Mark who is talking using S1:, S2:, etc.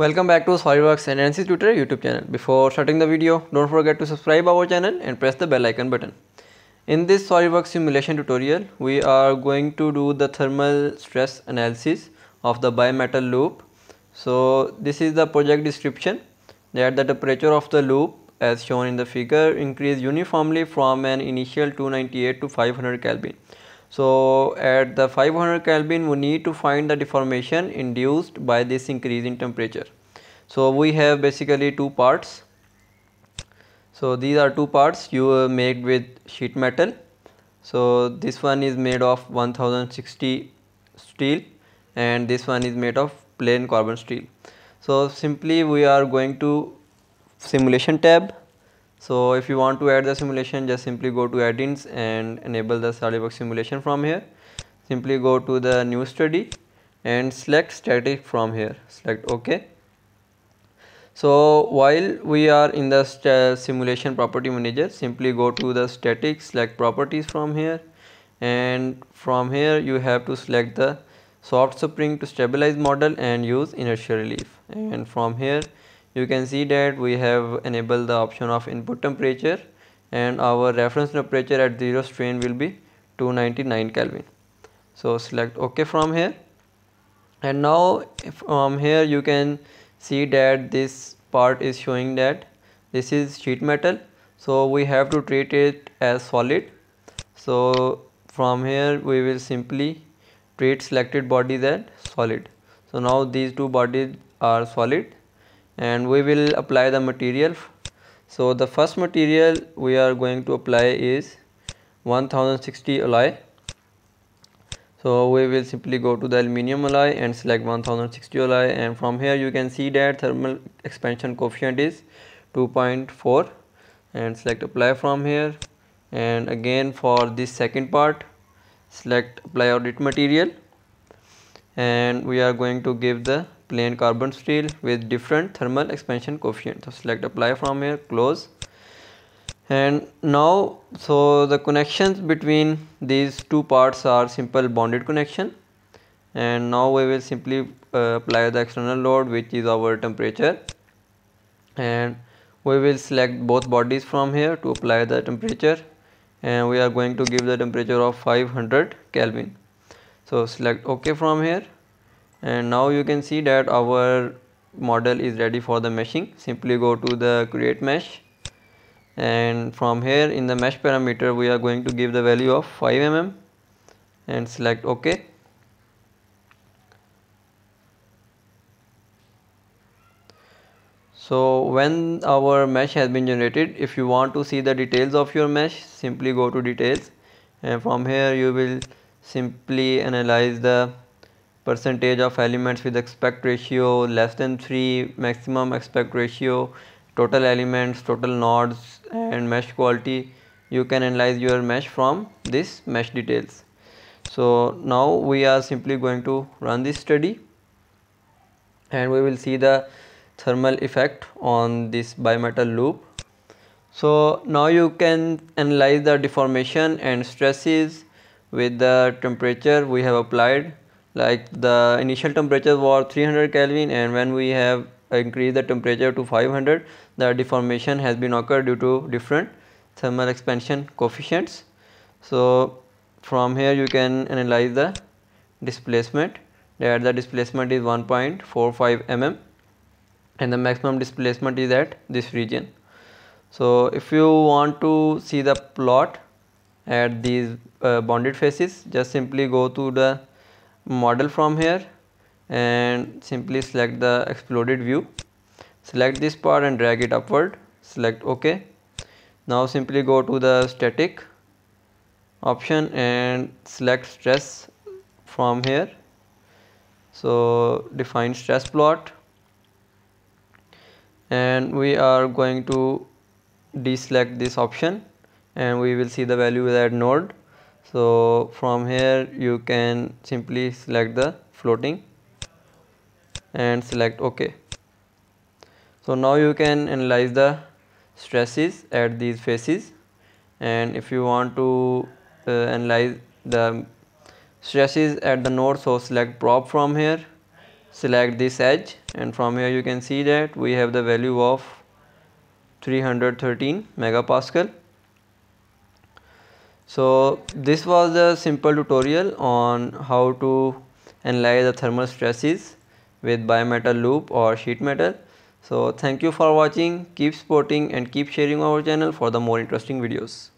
S1: Welcome back to SolidWorks and NC Tutor YouTube channel. Before starting the video, don't forget to subscribe our channel and press the bell icon button. In this SolidWorks simulation tutorial, we are going to do the thermal stress analysis of the bimetal loop. So this is the project description that the temperature of the loop as shown in the figure increase uniformly from an initial 298 to 500 Kelvin so at the 500 Kelvin we need to find the deformation induced by this increase in temperature. So we have basically two parts. So these are two parts you uh, make with sheet metal. So this one is made of 1060 steel and this one is made of plain carbon steel. So simply we are going to simulation tab so if you want to add the simulation just simply go to add-ins and enable the SolidWorks simulation from here. Simply go to the new study and select static from here select OK. So while we are in the simulation property manager simply go to the static select properties from here and from here you have to select the soft spring to stabilize model and use inertial relief and from here you can see that we have enabled the option of input temperature and our reference temperature at zero strain will be 299 Kelvin. So select OK from here and now from here you can see that this part is showing that this is sheet metal so we have to treat it as solid so from here we will simply treat selected bodies as solid so now these two bodies are solid and we will apply the material so the first material we are going to apply is 1060 alloy so we will simply go to the aluminium alloy and select 1060 alloy and from here you can see that thermal expansion coefficient is 2.4 and select apply from here and again for this second part select apply audit material and we are going to give the plain carbon steel with different thermal expansion coefficient. So select apply from here, close. And now, so the connections between these two parts are simple bonded connection. And now we will simply uh, apply the external load which is our temperature. And we will select both bodies from here to apply the temperature and we are going to give the temperature of 500 Kelvin. So select OK from here and now you can see that our model is ready for the meshing simply go to the create mesh and from here in the mesh parameter we are going to give the value of 5 mm and select ok so when our mesh has been generated if you want to see the details of your mesh simply go to details and from here you will simply analyze the percentage of elements with expect ratio less than 3 maximum aspect ratio total elements total nodes and mesh quality you can analyze your mesh from this mesh details so now we are simply going to run this study and we will see the thermal effect on this bimetal loop so now you can analyze the deformation and stresses with the temperature we have applied like the initial temperature was 300 Kelvin and when we have increased the temperature to 500 the deformation has been occurred due to different thermal expansion coefficients. So from here you can analyze the displacement that the displacement is 1.45 mm and the maximum displacement is at this region. So if you want to see the plot at these uh, bounded faces just simply go to the model from here and simply select the exploded view select this part and drag it upward select ok now simply go to the static option and select stress from here so define stress plot and we are going to deselect this option and we will see the value at node so from here you can simply select the floating and select ok so now you can analyze the stresses at these faces and if you want to uh, analyze the stresses at the node so select prop from here select this edge and from here you can see that we have the value of 313 megapascal so this was a simple tutorial on how to analyze the thermal stresses with bi-metal loop or sheet metal. So thank you for watching, keep supporting and keep sharing our channel for the more interesting videos.